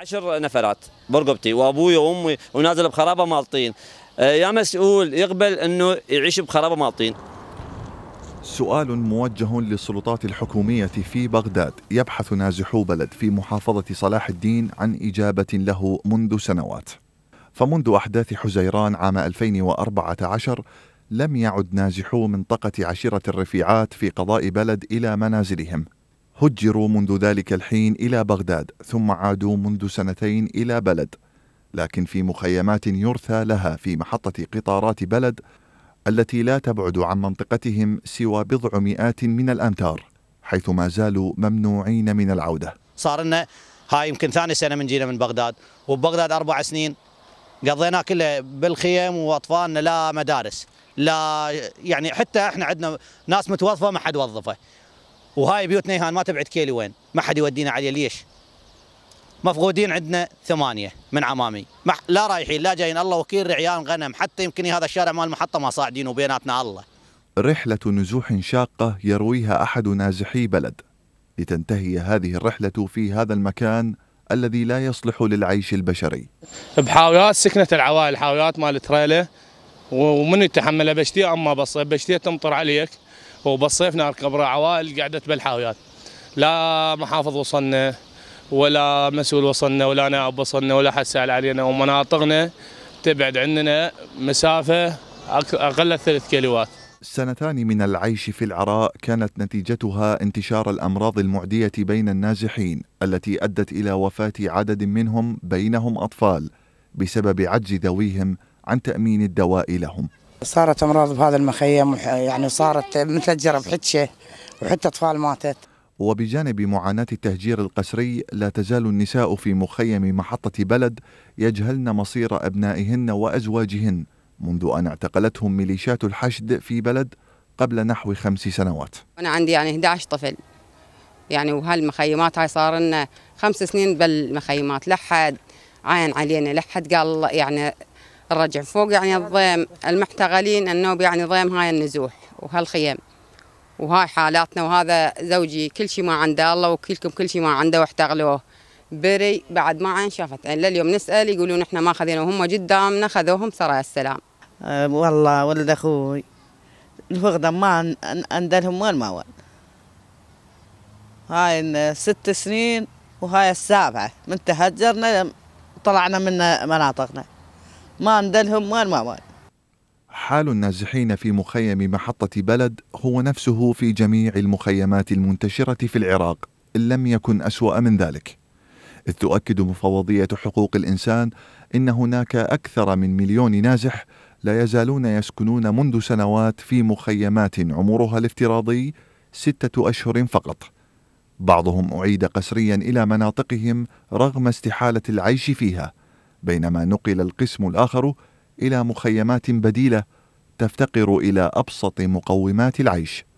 عشر نفرات برقبتي وابوي وامي ونازل بخرابه مالطين آه، يا مسؤول يقبل انه يعيش بخرابه مالطين سؤال موجه للسلطات الحكومية في بغداد يبحث نازحو بلد في محافظة صلاح الدين عن إجابة له منذ سنوات فمنذ أحداث حزيران عام 2014 لم يعد نازحو منطقة عشيرة الرفيعات في قضاء بلد إلى منازلهم هجروا منذ ذلك الحين إلى بغداد ثم عادوا منذ سنتين إلى بلد لكن في مخيمات يرثى لها في محطة قطارات بلد التي لا تبعد عن منطقتهم سوى بضع مئات من الأمتار حيث ما زالوا ممنوعين من العودة صار لنا هاي يمكن ثاني سنة من جينا من بغداد وببغداد أربع سنين قضيناه كله بالخيم وأطفالنا لا مدارس لا يعني حتى احنا عندنا ناس متوظفة ما حد وظفه وهاي بيوتنا هان ما تبعد كيلو وين ما حد يودينا عليه ليش مفقودين عندنا ثمانية من عمامي لا رايحين لا جايين الله وكيل رعيان غنم حتى يمكن هذا الشارع مال المحطة ما صاعدين وبيناتنا الله رحلة نزوح شاقة يرويها أحد نازحي بلد لتنتهي هذه الرحلة في هذا المكان الذي لا يصلح للعيش البشري بحاويات سكنة العوائل حاويات مال تريلة ومن يتحملها بشتية أما بس بشتية تمطر عليك وبالصيف نركب عوائل قعدت بالحاويات لا محافظ وصلنا ولا مسؤول وصلنا ولا نائب وصلنا ولا حد سأل علينا ومناطقنا تبعد عننا مسافة أقل ثلاث كيلوات سنتان من العيش في العراء كانت نتيجتها انتشار الامراض المعديه بين النازحين التي ادت الى وفاه عدد منهم بينهم اطفال بسبب عجز ذويهم عن تامين الدواء لهم صارت امراض بهذا المخيم يعني صارت متجره بحتشه وحتى اطفال ماتت وبجانب معاناة التهجير القسري لا تزال النساء في مخيم محطة بلد يجهلن مصير أبنائهن وأزواجهن منذ أن اعتقلتهم ميليشيات الحشد في بلد قبل نحو خمس سنوات أنا عندي يعني 11 طفل يعني وهالمخيمات هاي صار لنا خمس سنين بالمخيمات لحد عاين علينا لحد قال يعني الرجع فوق يعني الضيم المحتغلين النوب يعني ضيم هاي النزوح وهالخيم وهاي حالاتنا وهذا زوجي كل شيء ما عنده الله وكلكم كل شيء ما عنده واحتغلوه بري بعد ما عين شافت يعني لليوم نسال يقولون احنا ما خذينا وهم قدامنا خذوهم سرى السلام أه والله ولد اخوي الفقدان ما عندهم وين ما وين هاي ست سنين وهاي السابعه من تهجرنا طلعنا من مناطقنا ما عندهم مال ما مال حال النازحين في مخيم محطة بلد هو نفسه في جميع المخيمات المنتشرة في العراق إن لم يكن أسوأ من ذلك إذ تؤكد مفوضية حقوق الإنسان إن هناك أكثر من مليون نازح لا يزالون يسكنون منذ سنوات في مخيمات عمرها الافتراضي ستة أشهر فقط بعضهم أعيد قسريا إلى مناطقهم رغم استحالة العيش فيها بينما نقل القسم الآخر إلى مخيمات بديلة تفتقر إلى أبسط مقومات العيش